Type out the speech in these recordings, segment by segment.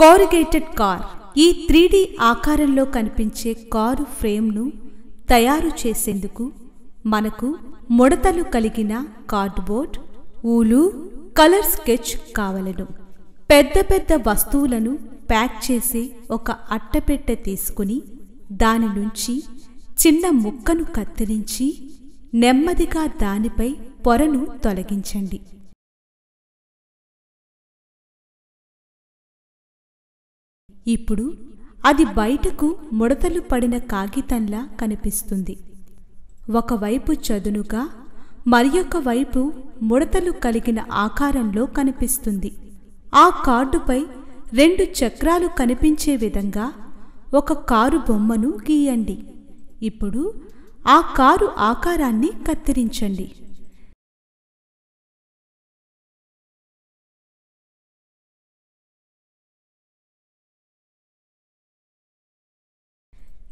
కారుగేటెడ్ car ఈ three ఆకారంలో కనిపించే కారు ఫ్రేమ్ను తయారు చేసేందుకు మనకు ముడతలు కలిగిన కార్డ్బోర్డ్ ఊలు కలర్ స్కెచ్ కావలను పెద్ద పెద్ద వస్తువులను ప్యాక్ చేసి ఒక అట్టపెట్టె తీసుకుని దాని నుంచి చిన్న ముక్కను కత్తిరించి నెమ్మదిగా దానిపై పొరను తొలగించండి ఇప్పుడు అది బయటకు ముడతలు పడిన కాగితంలా కనిపిస్తుంది ఒకవైపు చదునుగా మరియొక వైపు ముడతలు కలిగిన ఆకారంలో కనిపిస్తుంది ఆ కార్డుపై రెండు చక్రాలు కనిపించే విధంగా ఒక కారు బొమ్మను గీయండి ఇప్పుడు ఆ కారు ఆకారాన్ని కత్తిరించండి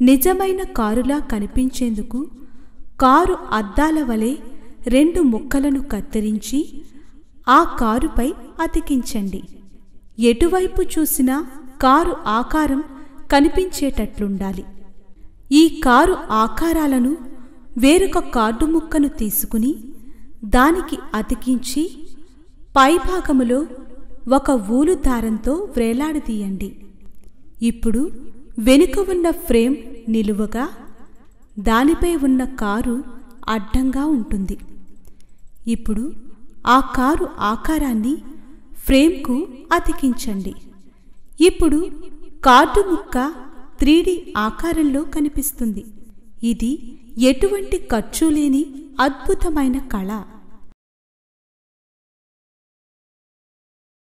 నిజమైన కారులా కనిపించేందుకు కారు అద్దాల వలె రెండు ముక్కలను కత్తిరించి ఆ కారుపై అతికించండి ఎటువైపు చూసినా కారు ఆకారం కనిపించేటట్లుండాలి ఈ కారు ఆకారాలను వేరొక కార్డు ముక్కను తీసుకుని దానికి అతికించి పైభాగములో ఒక ఊలు దారంతో వ్రేలాడదీయండి ఇప్పుడు వెనుక ఉన్న ఫ్రేమ్ నిలువగా దానిపై ఉన్న కారు అడ్డంగా ఉంటుంది ఇప్పుడు ఆ కారు ఆకారాన్ని ఫ్రేమ్కు అతికించండి ఇప్పుడు కార్డు ముక్క త్రీడీ ఆకారంలో కనిపిస్తుంది ఇది ఎటువంటి ఖర్చు లేని అద్భుతమైన కళ